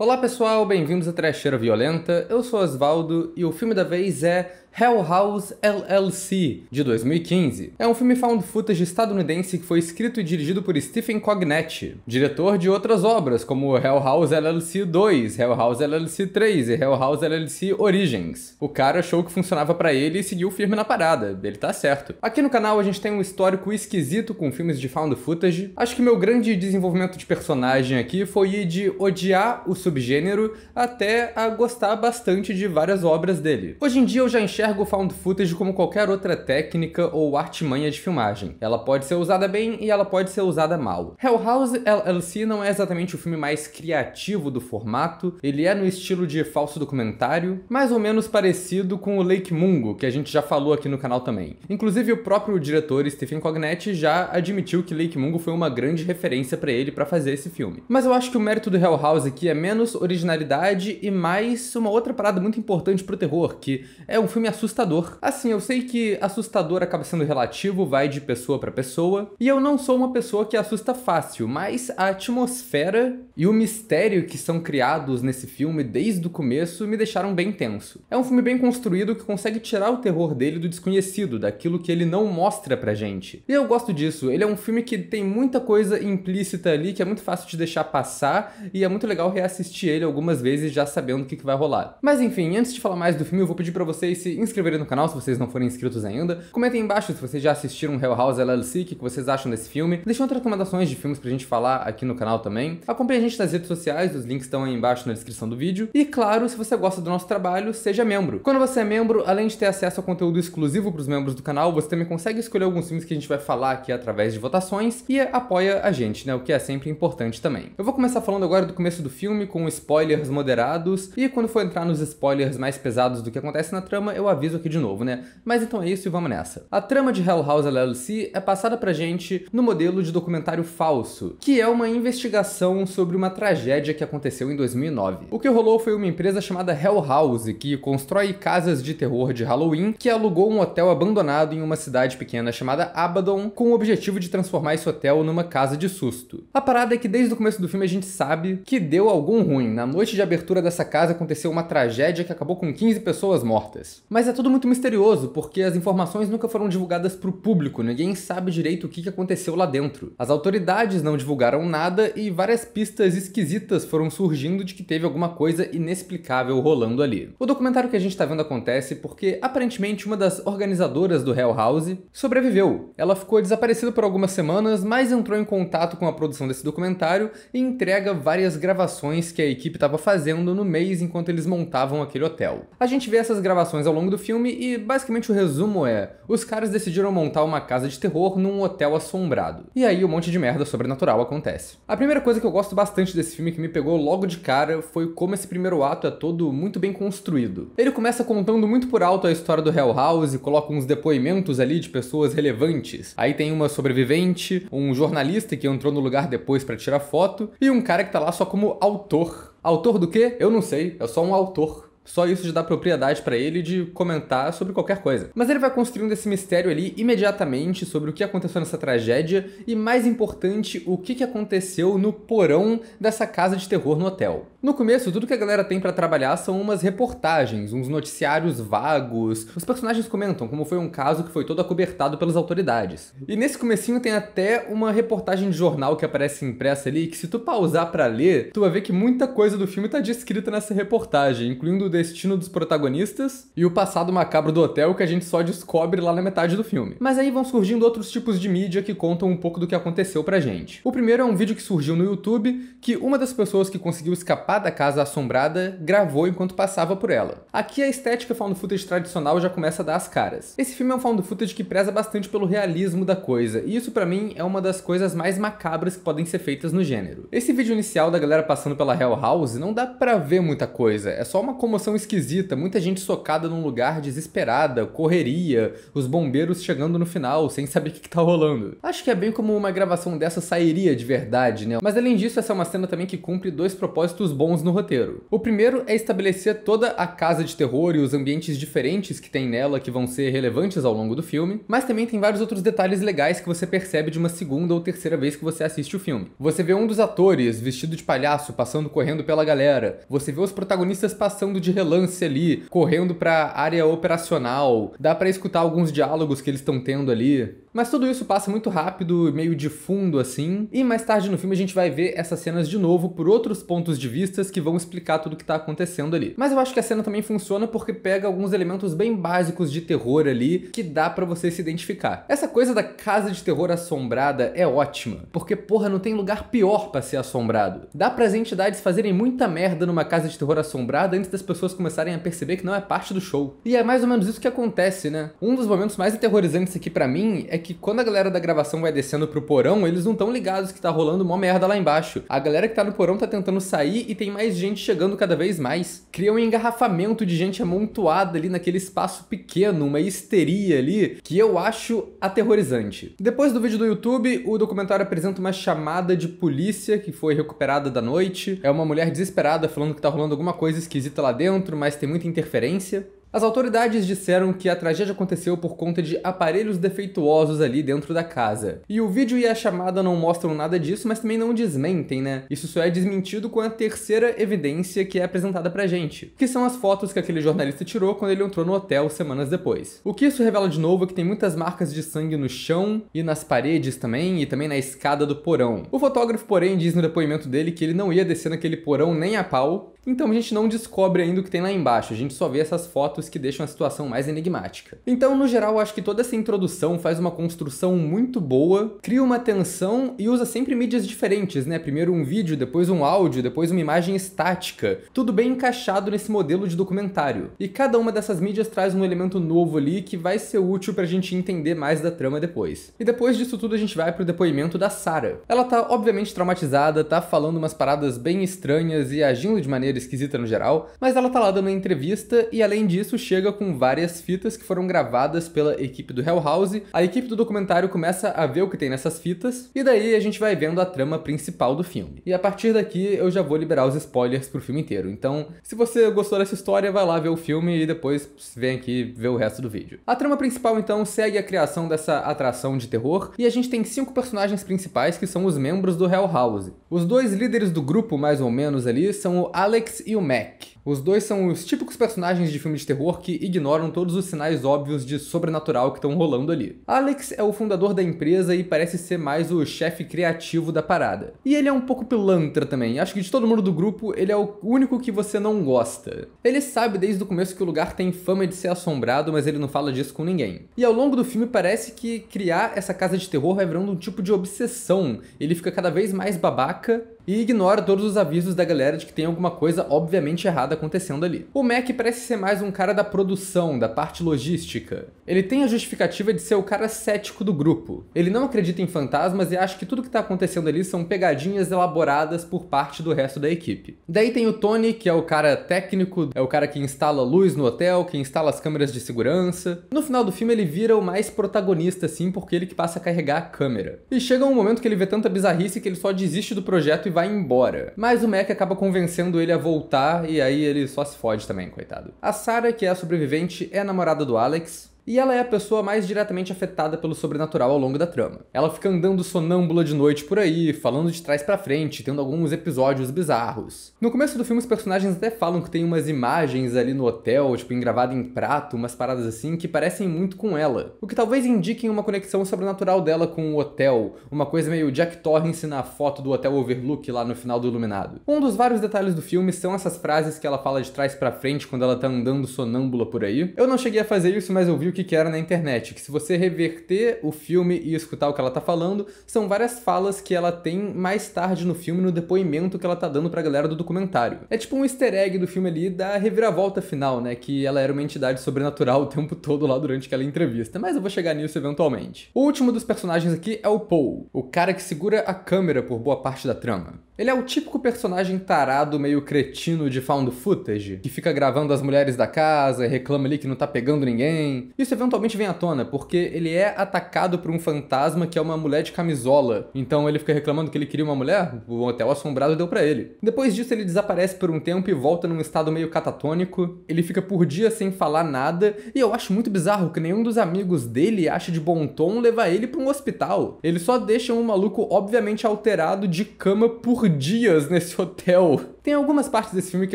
Olá pessoal, bem-vindos à Trecheira Violenta. Eu sou Osvaldo e o filme da vez é Hell House LLC, de 2015. É um filme found footage estadunidense que foi escrito e dirigido por Stephen Cognetti, diretor de outras obras como Hell House LLC 2, Hell House LLC 3 e Hell House LLC Origins. O cara achou que funcionava para ele e seguiu firme na parada, ele tá certo. Aqui no canal a gente tem um histórico esquisito com filmes de found footage. Acho que meu grande desenvolvimento de personagem aqui foi de odiar o subgênero até a gostar bastante de várias obras dele. Hoje em dia eu já enxergo o found footage como qualquer outra técnica ou artimanha de filmagem. Ela pode ser usada bem e ela pode ser usada mal. Hell House LLC não é exatamente o filme mais criativo do formato, ele é no estilo de falso documentário, mais ou menos parecido com o Lake Mungo, que a gente já falou aqui no canal também. Inclusive, o próprio diretor Stephen Cognetti já admitiu que Lake Mungo foi uma grande referência para ele para fazer esse filme. Mas eu acho que o mérito do Hell House aqui é menos originalidade e mais uma outra parada muito importante pro terror, que é um filme assustador. Assim, eu sei que assustador acaba sendo relativo, vai de pessoa para pessoa, e eu não sou uma pessoa que assusta fácil, mas a atmosfera e o mistério que são criados nesse filme desde o começo me deixaram bem tenso. É um filme bem construído que consegue tirar o terror dele do desconhecido, daquilo que ele não mostra pra gente. E eu gosto disso, ele é um filme que tem muita coisa implícita ali que é muito fácil de deixar passar e é muito legal reassistir ele algumas vezes já sabendo o que, que vai rolar. Mas enfim, antes de falar mais do filme, eu vou pedir para vocês se se inscreverem no canal se vocês não forem inscritos ainda. Comentem embaixo se vocês já assistiram Hell House LLC, o que vocês acham desse filme. Deixem outras recomendações de filmes pra gente falar aqui no canal também. Acompanhe a gente nas redes sociais, os links estão aí embaixo na descrição do vídeo. E claro, se você gosta do nosso trabalho, seja membro. Quando você é membro, além de ter acesso a conteúdo exclusivo para os membros do canal, você também consegue escolher alguns filmes que a gente vai falar aqui através de votações e apoia a gente, né? O que é sempre importante também. Eu vou começar falando agora do começo do filme com spoilers moderados e quando for entrar nos spoilers mais pesados do que acontece na trama, eu aviso aqui de novo, né? Mas então é isso e vamos nessa. A trama de Hell House LLC é passada pra gente no modelo de documentário falso, que é uma investigação sobre uma tragédia que aconteceu em 2009. O que rolou foi uma empresa chamada Hell House, que constrói casas de terror de Halloween, que alugou um hotel abandonado em uma cidade pequena chamada Abaddon, com o objetivo de transformar esse hotel numa casa de susto. A parada é que desde o começo do filme a gente sabe que deu algum ruim. Na noite de abertura dessa casa aconteceu uma tragédia que acabou com 15 pessoas mortas. Mas mas é tudo muito misterioso, porque as informações nunca foram divulgadas para o público, ninguém sabe direito o que aconteceu lá dentro. As autoridades não divulgaram nada e várias pistas esquisitas foram surgindo de que teve alguma coisa inexplicável rolando ali. O documentário que a gente está vendo acontece porque, aparentemente, uma das organizadoras do Hell House sobreviveu. Ela ficou desaparecida por algumas semanas, mas entrou em contato com a produção desse documentário e entrega várias gravações que a equipe estava fazendo no mês enquanto eles montavam aquele hotel. A gente vê essas gravações ao longo longo do filme e basicamente o resumo é: os caras decidiram montar uma casa de terror num hotel assombrado. E aí um monte de merda sobrenatural acontece. A primeira coisa que eu gosto bastante desse filme que me pegou logo de cara foi como esse primeiro ato é todo muito bem construído. Ele começa contando muito por alto a história do Hell House, e coloca uns depoimentos ali de pessoas relevantes. Aí tem uma sobrevivente, um jornalista que entrou no lugar depois para tirar foto e um cara que tá lá só como autor. Autor do quê? Eu não sei, é só um autor. Só isso já dá propriedade para ele de comentar sobre qualquer coisa. Mas ele vai construindo esse mistério ali imediatamente sobre o que aconteceu nessa tragédia e, mais importante, o que aconteceu no porão dessa casa de terror no hotel. No começo, tudo que a galera tem para trabalhar são umas reportagens, uns noticiários vagos. Os personagens comentam como foi um caso que foi todo acobertado pelas autoridades. E nesse comecinho tem até uma reportagem de jornal que aparece impressa ali que se tu pausar para ler, tu vai ver que muita coisa do filme tá descrita nessa reportagem, incluindo destino dos protagonistas e o passado macabro do hotel que a gente só descobre lá na metade do filme. Mas aí vão surgindo outros tipos de mídia que contam um pouco do que aconteceu pra gente. O primeiro é um vídeo que surgiu no YouTube que uma das pessoas que conseguiu escapar da casa assombrada gravou enquanto passava por ela. Aqui a estética found footage tradicional já começa a dar as caras. Esse filme é um found footage que preza bastante pelo realismo da coisa, e isso para mim é uma das coisas mais macabras que podem ser feitas no gênero. Esse vídeo inicial da galera passando pela Hell House não dá pra ver muita coisa, é só uma comoção situação esquisita, muita gente socada num lugar desesperada, correria, os bombeiros chegando no final sem saber o que, que tá rolando. Acho que é bem como uma gravação dessa sairia de verdade, né? Mas além disso, essa é uma cena também que cumpre dois propósitos bons no roteiro. O primeiro é estabelecer toda a casa de terror e os ambientes diferentes que tem nela que vão ser relevantes ao longo do filme, mas também tem vários outros detalhes legais que você percebe de uma segunda ou terceira vez que você assiste o filme. Você vê um dos atores vestido de palhaço passando correndo pela galera, você vê os protagonistas passando de relance ali, correndo para área operacional. Dá para escutar alguns diálogos que eles estão tendo ali. Mas tudo isso passa muito rápido, meio de fundo assim, e mais tarde no filme a gente vai ver essas cenas de novo por outros pontos de vistas que vão explicar tudo o que tá acontecendo ali. Mas eu acho que a cena também funciona porque pega alguns elementos bem básicos de terror ali que dá para você se identificar. Essa coisa da casa de terror assombrada é ótima, porque porra, não tem lugar pior para ser assombrado. Dá para as entidades fazerem muita merda numa casa de terror assombrada antes das pessoas começarem a perceber que não é parte do show. E é mais ou menos isso que acontece, né? Um dos momentos mais aterrorizantes aqui para mim é que que quando a galera da gravação vai descendo pro porão, eles não estão ligados que tá rolando uma merda lá embaixo. A galera que tá no porão tá tentando sair e tem mais gente chegando cada vez mais. Cria um engarrafamento de gente amontoada ali naquele espaço pequeno, uma histeria ali, que eu acho aterrorizante. Depois do vídeo do YouTube, o documentário apresenta uma chamada de polícia que foi recuperada da noite. É uma mulher desesperada falando que tá rolando alguma coisa esquisita lá dentro, mas tem muita interferência. As autoridades disseram que a tragédia aconteceu por conta de aparelhos defeituosos ali dentro da casa. E o vídeo e a chamada não mostram nada disso, mas também não desmentem, né? Isso só é desmentido com a terceira evidência que é apresentada pra gente, que são as fotos que aquele jornalista tirou quando ele entrou no hotel semanas depois. O que isso revela de novo é que tem muitas marcas de sangue no chão e nas paredes também, e também na escada do porão. O fotógrafo, porém, diz no depoimento dele que ele não ia descer naquele porão nem a pau, então a gente não descobre ainda o que tem lá embaixo, a gente só vê essas fotos que deixam a situação mais enigmática. Então, no geral, acho que toda essa introdução faz uma construção muito boa, cria uma tensão e usa sempre mídias diferentes, né? Primeiro um vídeo, depois um áudio, depois uma imagem estática. Tudo bem encaixado nesse modelo de documentário. E cada uma dessas mídias traz um elemento novo ali que vai ser útil pra gente entender mais da trama depois. E depois disso tudo a gente vai pro depoimento da Sarah. Ela tá obviamente traumatizada, tá falando umas paradas bem estranhas e agindo de maneira esquisita no geral, mas ela tá lá dando uma entrevista e além disso chega com várias fitas que foram gravadas pela equipe do Hell House. A equipe do documentário começa a ver o que tem nessas fitas e daí a gente vai vendo a trama principal do filme. E a partir daqui eu já vou liberar os spoilers pro filme inteiro. Então, se você gostou dessa história, vai lá ver o filme e depois vem aqui ver o resto do vídeo. A trama principal então segue a criação dessa atração de terror e a gente tem cinco personagens principais que são os membros do Hell House. Os dois líderes do grupo, mais ou menos ali, são o Alex e o Mac. Os dois são os típicos personagens de filme de terror que ignoram todos os sinais óbvios de sobrenatural que estão rolando ali. Alex é o fundador da empresa e parece ser mais o chefe criativo da parada. E ele é um pouco pilantra também, acho que de todo mundo do grupo ele é o único que você não gosta. Ele sabe desde o começo que o lugar tem fama de ser assombrado, mas ele não fala disso com ninguém. E ao longo do filme parece que criar essa casa de terror vai é virando um tipo de obsessão, ele fica cada vez mais babaca e ignora todos os avisos da galera de que tem alguma coisa obviamente errada acontecendo ali. O Mac parece ser mais um cara da produção, da parte logística. Ele tem a justificativa de ser o cara cético do grupo. Ele não acredita em fantasmas e acha que tudo que tá acontecendo ali são pegadinhas elaboradas por parte do resto da equipe. Daí tem o Tony, que é o cara técnico, é o cara que instala luz no hotel, que instala as câmeras de segurança. No final do filme ele vira o mais protagonista, assim, porque ele que passa a carregar a câmera. E chega um momento que ele vê tanta bizarrice que ele só desiste do projeto e vai embora. Mas o Mac acaba convencendo ele a voltar e aí ele só se fode também, coitado. A Sarah, que é a sobrevivente, é a namorada do Alex e ela é a pessoa mais diretamente afetada pelo sobrenatural ao longo da trama. Ela fica andando sonâmbula de noite por aí, falando de trás para frente, tendo alguns episódios bizarros. No começo do filme, os personagens até falam que tem umas imagens ali no hotel, tipo engravada em prato, umas paradas assim, que parecem muito com ela, o que talvez indiquem uma conexão sobrenatural dela com o hotel, uma coisa meio Jack Torrance na foto do Hotel Overlook lá no final do Iluminado. Um dos vários detalhes do filme são essas frases que ela fala de trás para frente quando ela tá andando sonâmbula por aí. Eu não cheguei a fazer isso, mas eu vi o que, era na internet. Que se você reverter o filme e escutar o que ela tá falando, são várias falas que ela tem mais tarde no filme, no depoimento que ela tá dando pra galera do documentário. É tipo um easter egg do filme ali da reviravolta final, né? Que ela era uma entidade sobrenatural o tempo todo lá durante aquela entrevista. Mas eu vou chegar nisso eventualmente. O último dos personagens aqui é o Paul, o cara que segura a câmera por boa parte da trama. Ele é o típico personagem tarado, meio cretino de found footage, que fica gravando as mulheres da casa, reclama ali que não tá pegando ninguém. E isso eventualmente vem à tona, porque ele é atacado por um fantasma que é uma mulher de camisola. Então ele fica reclamando que ele queria uma mulher, o hotel assombrado deu para ele. Depois disso, ele desaparece por um tempo e volta num estado meio catatônico. Ele fica por dias sem falar nada, e eu acho muito bizarro que nenhum dos amigos dele acha de bom tom levar ele para um hospital. ele só deixa um maluco obviamente alterado de cama por dias nesse hotel. Tem algumas partes desse filme que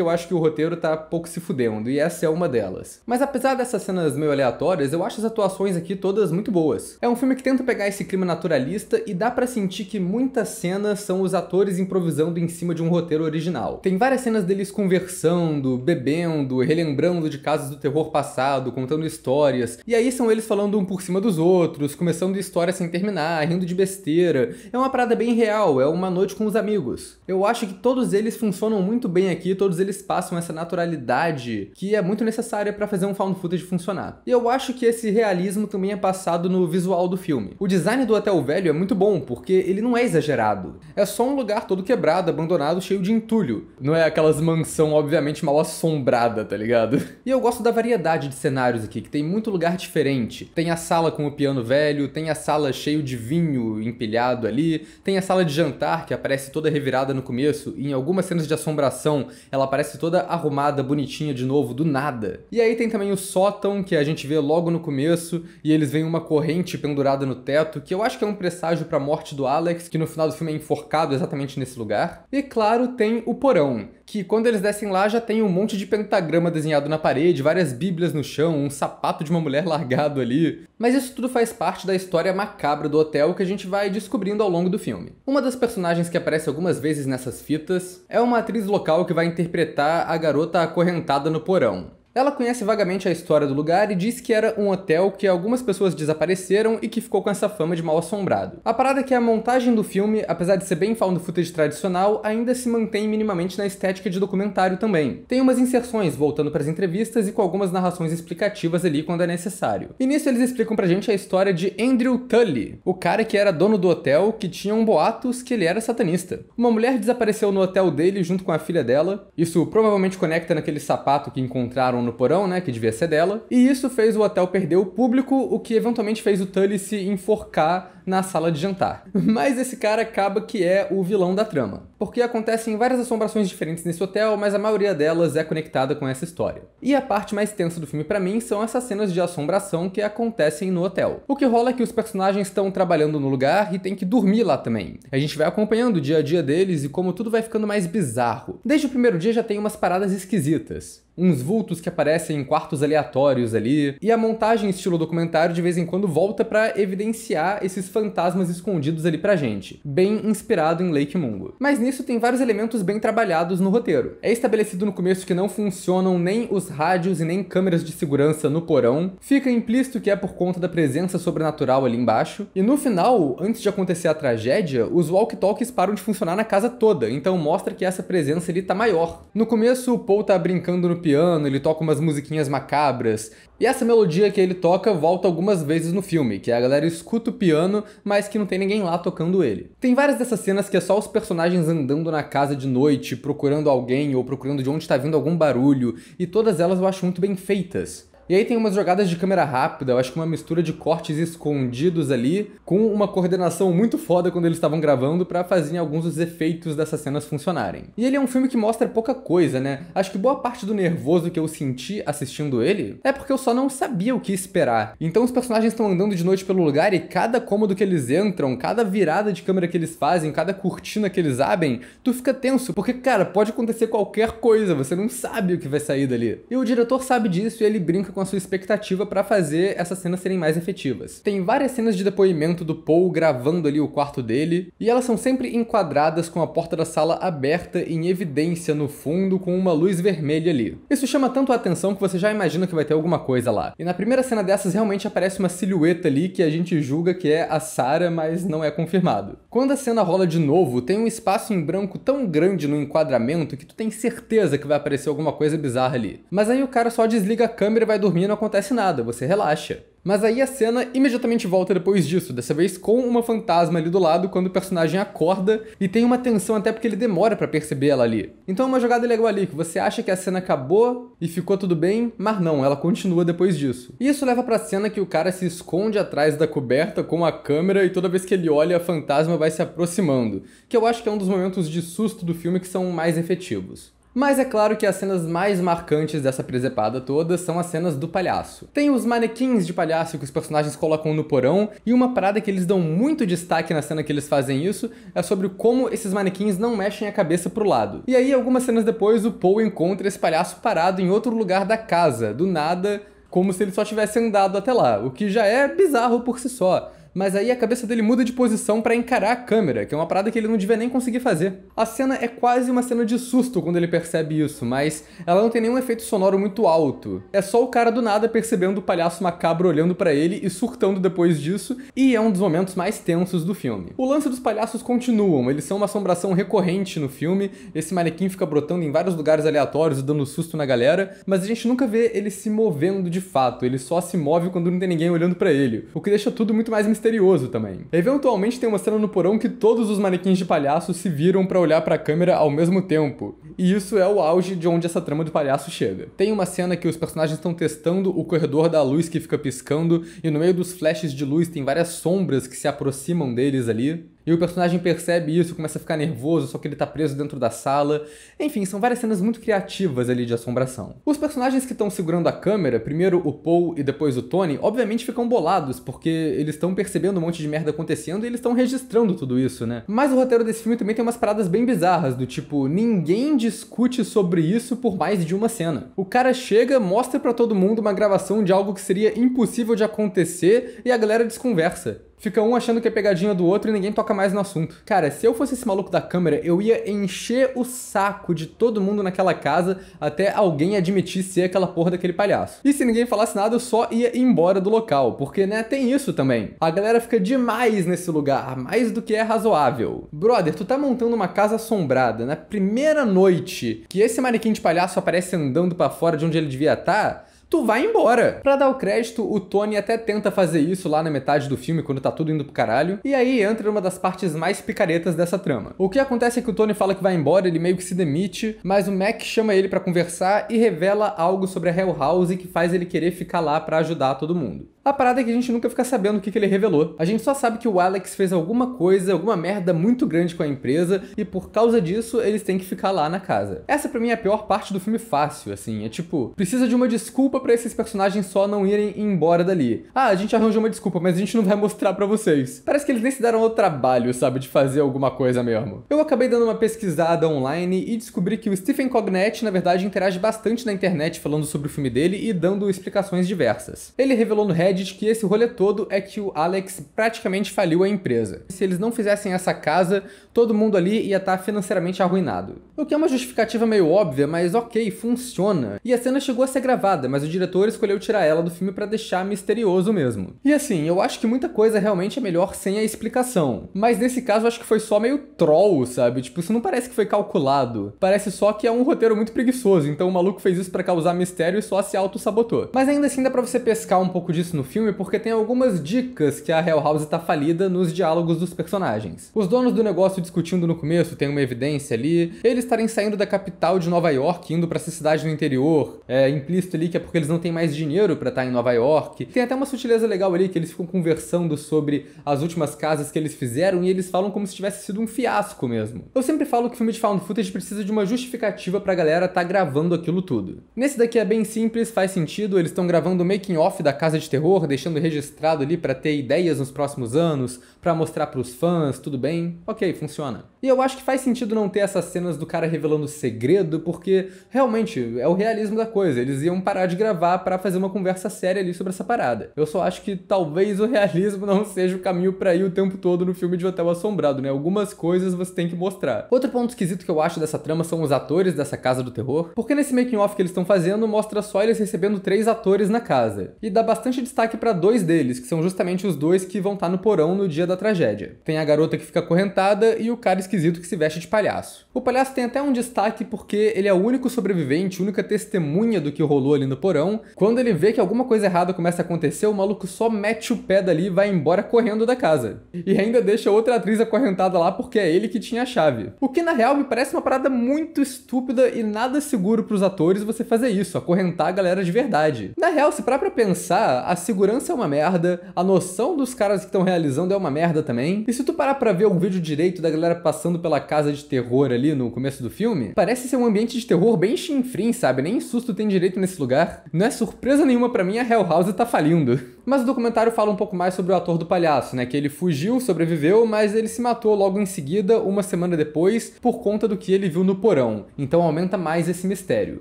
eu acho que o roteiro tá pouco se fudendo, e essa é uma delas. Mas apesar dessas cenas meio aleatórias, eu acho as atuações aqui todas muito boas. É um filme que tenta pegar esse clima naturalista e dá para sentir que muitas cenas são os atores improvisando em cima de um roteiro original. Tem várias cenas deles conversando, bebendo, relembrando de casos do terror passado, contando histórias, e aí são eles falando um por cima dos outros, começando história sem terminar, rindo de besteira. É uma parada bem real, é uma noite com os amigos. Eu acho que todos eles funcionam muito bem aqui, todos eles passam essa naturalidade que é muito necessária para fazer um found footage funcionar. E eu acho que esse realismo também é passado no visual do filme. O design do Hotel Velho é muito bom, porque ele não é exagerado. É só um lugar todo quebrado, abandonado, cheio de entulho. Não é aquelas mansão obviamente mal assombrada, tá ligado? E eu gosto da variedade de cenários aqui, que tem muito lugar diferente. Tem a sala com o piano velho, tem a sala cheio de vinho empilhado ali, tem a sala de jantar que aparece toda revirada no começo e em algumas cenas de assombração. Ela aparece toda arrumada, bonitinha de novo, do nada. E aí tem também o sótão, que a gente vê logo no começo, e eles veem uma corrente pendurada no teto, que eu acho que é um presságio pra morte do Alex, que no final do filme é enforcado exatamente nesse lugar. E claro, tem o porão que quando eles descem lá já tem um monte de pentagrama desenhado na parede, várias bíblias no chão, um sapato de uma mulher largado ali. Mas isso tudo faz parte da história macabra do hotel que a gente vai descobrindo ao longo do filme. Uma das personagens que aparece algumas vezes nessas fitas é uma atriz local que vai interpretar a garota acorrentada no porão. Ela conhece vagamente a história do lugar e diz que era um hotel que algumas pessoas desapareceram e que ficou com essa fama de mal assombrado. A parada é que a montagem do filme, apesar de ser bem found footage tradicional, ainda se mantém minimamente na estética de documentário também. Tem umas inserções voltando para as entrevistas e com algumas narrações explicativas ali quando é necessário. E nisso eles explicam pra gente a história de Andrew Tully, o cara que era dono do hotel que tinha um boatos que ele era satanista. Uma mulher desapareceu no hotel dele junto com a filha dela, isso provavelmente conecta naquele sapato que encontraram no porão, né, que devia ser dela, e isso fez o hotel perder o público, o que eventualmente fez o Tully se enforcar na sala de jantar. Mas esse cara acaba que é o vilão da trama, porque acontecem várias assombrações diferentes nesse hotel, mas a maioria delas é conectada com essa história. E a parte mais tensa do filme para mim são essas cenas de assombração que acontecem no hotel. O que rola é que os personagens estão trabalhando no lugar e tem que dormir lá também. A gente vai acompanhando o dia a dia deles e como tudo vai ficando mais bizarro. Desde o primeiro dia já tem umas paradas esquisitas uns vultos que aparecem em quartos aleatórios ali. E a montagem estilo documentário de vez em quando volta para evidenciar esses fantasmas escondidos ali pra gente, bem inspirado em Lake Mungo. Mas nisso tem vários elementos bem trabalhados no roteiro. É estabelecido no começo que não funcionam nem os rádios e nem câmeras de segurança no porão. Fica implícito que é por conta da presença sobrenatural ali embaixo. E no final, antes de acontecer a tragédia, os walkie-talkies param de funcionar na casa toda, então mostra que essa presença ali tá maior. No começo, o Paul tá brincando no piano, ele toca umas musiquinhas macabras. E essa melodia que ele toca volta algumas vezes no filme, que a galera escuta o piano, mas que não tem ninguém lá tocando ele. Tem várias dessas cenas que é só os personagens andando na casa de noite, procurando alguém ou procurando de onde está vindo algum barulho, e todas elas eu acho muito bem feitas. E aí tem umas jogadas de câmera rápida, eu acho que uma mistura de cortes escondidos ali, com uma coordenação muito foda quando eles estavam gravando para fazer alguns dos efeitos dessas cenas funcionarem. E ele é um filme que mostra pouca coisa, né? Acho que boa parte do nervoso que eu senti assistindo ele é porque eu só não sabia o que esperar. Então os personagens estão andando de noite pelo lugar e cada cômodo que eles entram, cada virada de câmera que eles fazem, cada cortina que eles abrem, tu fica tenso, porque, cara, pode acontecer qualquer coisa, você não sabe o que vai sair dali. E o diretor sabe disso e ele brinca com a sua expectativa para fazer essas cenas serem mais efetivas. Tem várias cenas de depoimento do Paul gravando ali o quarto dele, e elas são sempre enquadradas com a porta da sala aberta em evidência no fundo com uma luz vermelha ali. Isso chama tanto a atenção que você já imagina que vai ter alguma coisa lá. E na primeira cena dessas realmente aparece uma silhueta ali que a gente julga que é a Sarah, mas não é confirmado. Quando a cena rola de novo, tem um espaço em branco tão grande no enquadramento que tu tem certeza que vai aparecer alguma coisa bizarra ali. Mas aí o cara só desliga a câmera e vai dormir e não acontece nada, você relaxa. Mas aí a cena imediatamente volta depois disso, dessa vez com uma fantasma ali do lado quando o personagem acorda e tem uma tensão até porque ele demora para perceber ela ali. Então é uma jogada legal ali que você acha que a cena acabou e ficou tudo bem, mas não, ela continua depois disso. E isso leva para a cena que o cara se esconde atrás da coberta com a câmera e toda vez que ele olha a fantasma vai se aproximando, que eu acho que é um dos momentos de susto do filme que são mais efetivos. Mas é claro que as cenas mais marcantes dessa presepada toda são as cenas do palhaço. Tem os manequins de palhaço que os personagens colocam no porão, e uma parada que eles dão muito destaque na cena que eles fazem isso é sobre como esses manequins não mexem a cabeça pro lado. E aí, algumas cenas depois, o Paul encontra esse palhaço parado em outro lugar da casa, do nada, como se ele só tivesse andado até lá, o que já é bizarro por si só mas aí a cabeça dele muda de posição para encarar a câmera, que é uma parada que ele não devia nem conseguir fazer. A cena é quase uma cena de susto quando ele percebe isso, mas ela não tem nenhum efeito sonoro muito alto. É só o cara do nada percebendo o palhaço macabro olhando para ele e surtando depois disso, e é um dos momentos mais tensos do filme. O lance dos palhaços continuam, eles são uma assombração recorrente no filme, esse manequim fica brotando em vários lugares aleatórios e dando susto na galera, mas a gente nunca vê ele se movendo de fato, ele só se move quando não tem ninguém olhando para ele, o que deixa tudo muito mais misterioso misterioso também. Eventualmente tem uma cena no porão que todos os manequins de palhaço se viram para olhar para a câmera ao mesmo tempo, e isso é o auge de onde essa trama do palhaço chega. Tem uma cena que os personagens estão testando o corredor da luz que fica piscando, e no meio dos flashes de luz tem várias sombras que se aproximam deles ali. E o personagem percebe isso, começa a ficar nervoso, só que ele tá preso dentro da sala. Enfim, são várias cenas muito criativas ali de assombração. Os personagens que estão segurando a câmera, primeiro o Paul e depois o Tony, obviamente ficam bolados, porque eles estão percebendo um monte de merda acontecendo e eles estão registrando tudo isso, né? Mas o roteiro desse filme também tem umas paradas bem bizarras, do tipo, ninguém discute sobre isso por mais de uma cena. O cara chega, mostra para todo mundo uma gravação de algo que seria impossível de acontecer e a galera desconversa. Fica um achando que é pegadinha do outro e ninguém toca mais no assunto. Cara, se eu fosse esse maluco da câmera, eu ia encher o saco de todo mundo naquela casa até alguém admitir ser aquela porra daquele palhaço. E se ninguém falasse nada, eu só ia embora do local, porque, né, tem isso também. A galera fica demais nesse lugar, mais do que é razoável. Brother, tu tá montando uma casa assombrada na primeira noite que esse manequim de palhaço aparece andando para fora de onde ele devia estar. Tá, tu vai embora. Pra dar o crédito, o Tony até tenta fazer isso lá na metade do filme, quando tá tudo indo pro caralho, e aí entra uma das partes mais picaretas dessa trama. O que acontece é que o Tony fala que vai embora, ele meio que se demite, mas o Mac chama ele para conversar e revela algo sobre a Hell House que faz ele querer ficar lá para ajudar todo mundo. A parada é que a gente nunca fica sabendo o que, que ele revelou. A gente só sabe que o Alex fez alguma coisa, alguma merda muito grande com a empresa, e por causa disso eles têm que ficar lá na casa. Essa pra mim é a pior parte do filme fácil, assim. É tipo, precisa de uma desculpa para esses personagens só não irem embora dali. Ah, a gente arranjou uma desculpa, mas a gente não vai mostrar para vocês. Parece que eles nem se deram ao trabalho, sabe, de fazer alguma coisa mesmo. Eu acabei dando uma pesquisada online e descobri que o Stephen Cognetti, na verdade, interage bastante na internet falando sobre o filme dele e dando explicações diversas. Ele revelou no Reddit Reddit que esse rolê todo é que o Alex praticamente faliu a empresa. Se eles não fizessem essa casa, todo mundo ali ia estar tá financeiramente arruinado. O que é uma justificativa meio óbvia, mas ok, funciona. E a cena chegou a ser gravada, mas o diretor escolheu tirar ela do filme para deixar misterioso mesmo. E assim, eu acho que muita coisa realmente é melhor sem a explicação. Mas nesse caso, acho que foi só meio troll, sabe? Tipo, isso não parece que foi calculado. Parece só que é um roteiro muito preguiçoso, então o maluco fez isso para causar mistério e só se auto-sabotou. Mas ainda assim dá pra você pescar um pouco disso no do filme porque tem algumas dicas que a Hell House está falida nos diálogos dos personagens. Os donos do negócio discutindo no começo tem uma evidência ali, eles estarem saindo da capital de Nova York, indo para essa cidade no interior, é implícito ali que é porque eles não têm mais dinheiro para estar tá em Nova York. Tem até uma sutileza legal ali que eles ficam conversando sobre as últimas casas que eles fizeram e eles falam como se tivesse sido um fiasco mesmo. Eu sempre falo que filme de found footage precisa de uma justificativa pra galera tá gravando aquilo tudo. Nesse daqui é bem simples, faz sentido, eles estão gravando o making off da casa de terror deixando registrado ali para ter ideias nos próximos anos, para mostrar para os fãs, tudo bem? Ok, funciona. E eu acho que faz sentido não ter essas cenas do cara revelando segredo, porque realmente é o realismo da coisa. Eles iam parar de gravar para fazer uma conversa séria ali sobre essa parada. Eu só acho que talvez o realismo não seja o caminho para ir o tempo todo no filme de Hotel Assombrado, né? Algumas coisas você tem que mostrar. Outro ponto esquisito que eu acho dessa trama são os atores dessa casa do terror, porque nesse making off que eles estão fazendo mostra só eles recebendo três atores na casa. E dá bastante destaque destaque para dois deles, que são justamente os dois que vão estar tá no porão no dia da tragédia. Tem a garota que fica acorrentada e o cara esquisito que se veste de palhaço. O palhaço tem até um destaque porque ele é o único sobrevivente, única testemunha do que rolou ali no porão. Quando ele vê que alguma coisa errada começa a acontecer, o maluco só mete o pé dali e vai embora correndo da casa. E ainda deixa outra atriz acorrentada lá porque é ele que tinha a chave. O que na real me parece uma parada muito estúpida e nada seguro para os atores você fazer isso, acorrentar a galera de verdade. Na real, se parar pra pensar, a segurança é uma merda, a noção dos caras que estão realizando é uma merda também. E se tu parar pra ver o vídeo direito da galera passando pela casa de terror ali no começo do filme, parece ser um ambiente de terror bem chinfrim, sabe? Nem susto tem direito nesse lugar. Não é surpresa nenhuma para mim a Hell House tá falindo. Mas o documentário fala um pouco mais sobre o ator do palhaço, né? Que ele fugiu, sobreviveu, mas ele se matou logo em seguida, uma semana depois, por conta do que ele viu no porão. Então aumenta mais esse mistério.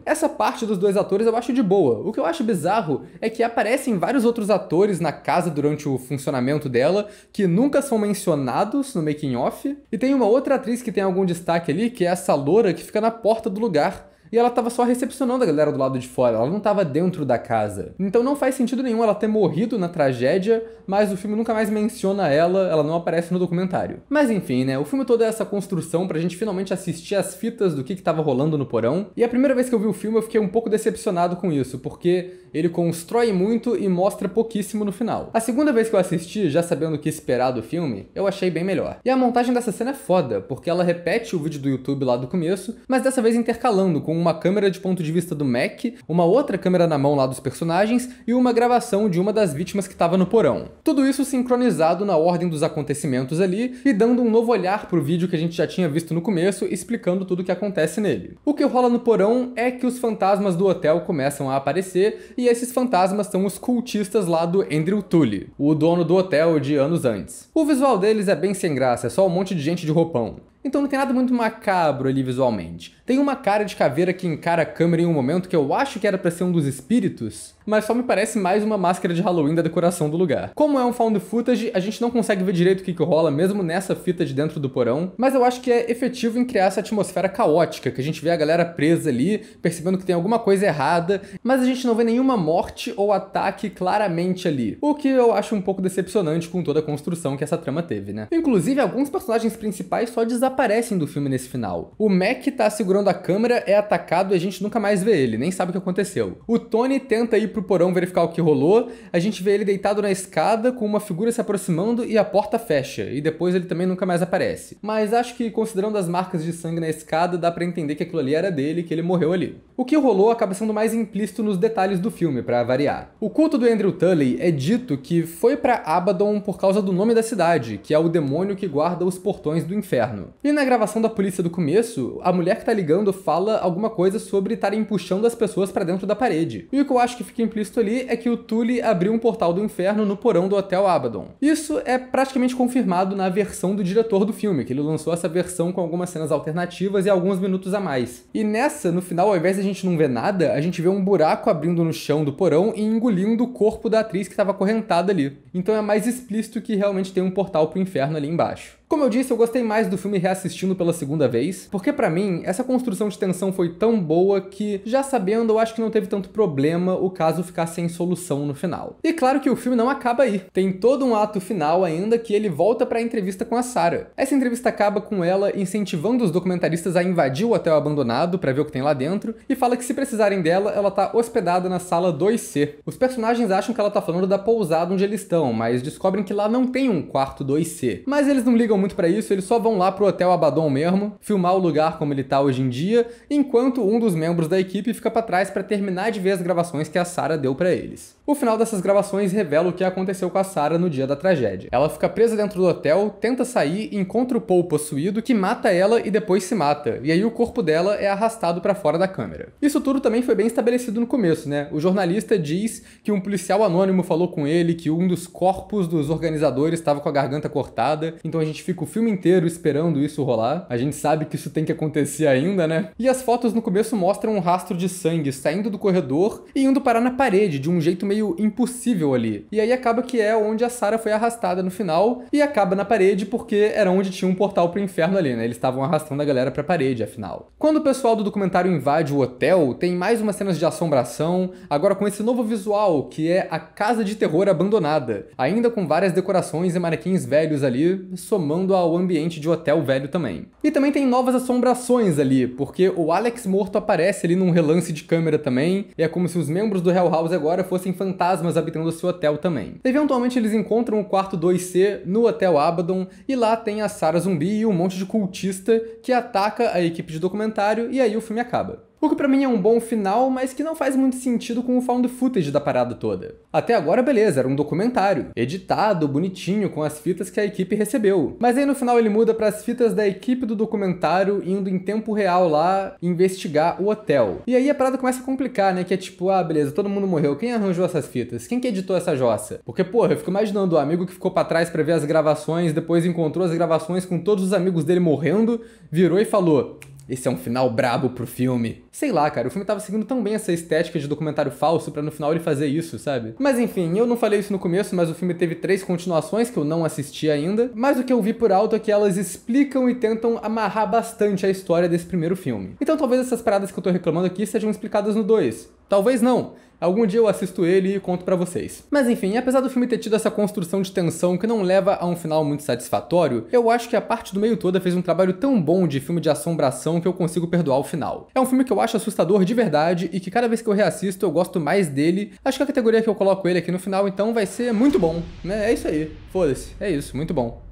Essa parte dos dois atores eu acho de boa. O que eu acho bizarro é que aparecem vários outros atores na casa durante o funcionamento dela que nunca são mencionados no making off. E tem uma outra atriz que tem algum destaque ali, que é essa loura que fica na porta do lugar e ela tava só recepcionando a galera do lado de fora, ela não tava dentro da casa. Então não faz sentido nenhum ela ter morrido na tragédia, mas o filme nunca mais menciona ela, ela não aparece no documentário. Mas enfim, né, o filme todo é essa construção pra gente finalmente assistir as fitas do que que tava rolando no porão. E a primeira vez que eu vi o filme eu fiquei um pouco decepcionado com isso, porque ele constrói muito e mostra pouquíssimo no final. A segunda vez que eu assisti, já sabendo o que esperar do filme, eu achei bem melhor. E a montagem dessa cena é foda, porque ela repete o vídeo do YouTube lá do começo, mas dessa vez intercalando com uma câmera de ponto de vista do Mac, uma outra câmera na mão lá dos personagens e uma gravação de uma das vítimas que estava no porão. Tudo isso sincronizado na ordem dos acontecimentos ali e dando um novo olhar pro vídeo que a gente já tinha visto no começo, explicando tudo o que acontece nele. O que rola no porão é que os fantasmas do hotel começam a aparecer e esses fantasmas são os cultistas lá do Andrew Tully, o dono do hotel de anos antes. O visual deles é bem sem graça, é só um monte de gente de roupão. Então não tem nada muito macabro ali visualmente. Tem uma cara de caveira que encara a câmera em um momento que eu acho que era para ser um dos espíritos, mas só me parece mais uma máscara de Halloween da decoração do lugar. Como é um found footage, a gente não consegue ver direito o que, que rola, mesmo nessa fita de dentro do porão, mas eu acho que é efetivo em criar essa atmosfera caótica, que a gente vê a galera presa ali, percebendo que tem alguma coisa errada, mas a gente não vê nenhuma morte ou ataque claramente ali, o que eu acho um pouco decepcionante com toda a construção que essa trama teve, né? Inclusive, alguns personagens principais só desaparecem do filme nesse final. O Mac tá segurando segurando a câmera é atacado e a gente nunca mais vê ele, nem sabe o que aconteceu. O Tony tenta ir pro porão verificar o que rolou, a gente vê ele deitado na escada com uma figura se aproximando e a porta fecha, e depois ele também nunca mais aparece. Mas acho que, considerando as marcas de sangue na escada, dá para entender que aquilo ali era dele, que ele morreu ali. O que rolou acaba sendo mais implícito nos detalhes do filme, para variar. O culto do Andrew Tully é dito que foi para Abaddon por causa do nome da cidade, que é o demônio que guarda os portões do inferno. E na gravação da polícia do começo, a mulher que tá ligada brigando fala alguma coisa sobre estarem puxando as pessoas para dentro da parede. E o que eu acho que fica implícito ali é que o Tully abriu um portal do inferno no porão do Hotel Abaddon. Isso é praticamente confirmado na versão do diretor do filme, que ele lançou essa versão com algumas cenas alternativas e alguns minutos a mais. E nessa, no final, ao invés de a gente não ver nada, a gente vê um buraco abrindo no chão do porão e engolindo o corpo da atriz que estava acorrentada ali. Então é mais explícito que realmente tem um portal pro inferno ali embaixo. Como eu disse, eu gostei mais do filme reassistindo pela segunda vez, porque para mim essa construção de tensão foi tão boa que, já sabendo, eu acho que não teve tanto problema o caso ficar sem solução no final. E claro que o filme não acaba aí. Tem todo um ato final ainda que ele volta para a entrevista com a Sarah. Essa entrevista acaba com ela incentivando os documentaristas a invadir o hotel abandonado para ver o que tem lá dentro e fala que se precisarem dela, ela tá hospedada na sala 2C. Os personagens acham que ela tá falando da pousada onde eles estão, mas descobrem que lá não tem um quarto 2C. Mas eles não ligam muito para isso, eles só vão lá pro Hotel Abaddon mesmo, filmar o lugar como ele tá hoje em dia, enquanto um dos membros da equipe fica para trás para terminar de ver as gravações que a Sarah deu para eles. O final dessas gravações revela o que aconteceu com a Sarah no dia da tragédia. Ela fica presa dentro do hotel, tenta sair, encontra o Paul possuído, que mata ela e depois se mata, e aí o corpo dela é arrastado para fora da câmera. Isso tudo também foi bem estabelecido no começo, né? O jornalista diz que um policial anônimo falou com ele que um dos corpos dos organizadores estava com a garganta cortada, então a gente fica fica o filme inteiro esperando isso rolar. A gente sabe que isso tem que acontecer ainda, né? E as fotos no começo mostram um rastro de sangue saindo do corredor e indo parar na parede de um jeito meio impossível ali. E aí acaba que é onde a Sarah foi arrastada no final e acaba na parede porque era onde tinha um portal pro inferno ali, né? Eles estavam arrastando a galera pra parede, afinal. Quando o pessoal do documentário invade o hotel, tem mais umas cenas de assombração, agora com esse novo visual, que é a casa de terror abandonada, ainda com várias decorações e manequins velhos ali, somando ao ambiente de hotel velho também. E também tem novas assombrações ali, porque o Alex morto aparece ali num relance de câmera também, e é como se os membros do Hell House agora fossem fantasmas habitando seu hotel também. Eventualmente eles encontram o quarto 2C no Hotel Abaddon, e lá tem a Sarah Zumbi e um monte de cultista que ataca a equipe de documentário, e aí o filme acaba. O que para mim é um bom final, mas que não faz muito sentido com o found footage da parada toda. Até agora, beleza, era um documentário, editado, bonitinho, com as fitas que a equipe recebeu. Mas aí no final ele muda para as fitas da equipe do documentário indo em tempo real lá investigar o hotel. E aí a parada começa a complicar, né? Que é tipo, ah, beleza, todo mundo morreu, quem arranjou essas fitas? Quem que editou essa jossa? Porque, porra, eu fico imaginando o amigo que ficou para trás para ver as gravações, depois encontrou as gravações com todos os amigos dele morrendo, virou e falou: esse é um final brabo pro filme. Sei lá, cara, o filme tava seguindo tão bem essa estética de documentário falso para no final ele fazer isso, sabe? Mas enfim, eu não falei isso no começo, mas o filme teve três continuações que eu não assisti ainda, mas o que eu vi por alto é que elas explicam e tentam amarrar bastante a história desse primeiro filme. Então talvez essas paradas que eu tô reclamando aqui sejam explicadas no 2. Talvez não. Algum dia eu assisto ele e conto para vocês. Mas enfim, apesar do filme ter tido essa construção de tensão que não leva a um final muito satisfatório, eu acho que a parte do meio toda fez um trabalho tão bom de filme de assombração que eu consigo perdoar o final. É um filme que eu acho assustador de verdade e que cada vez que eu reassisto eu gosto mais dele. Acho que a categoria que eu coloco ele aqui no final então vai ser muito bom, né? É isso aí. Foda-se. É isso, muito bom.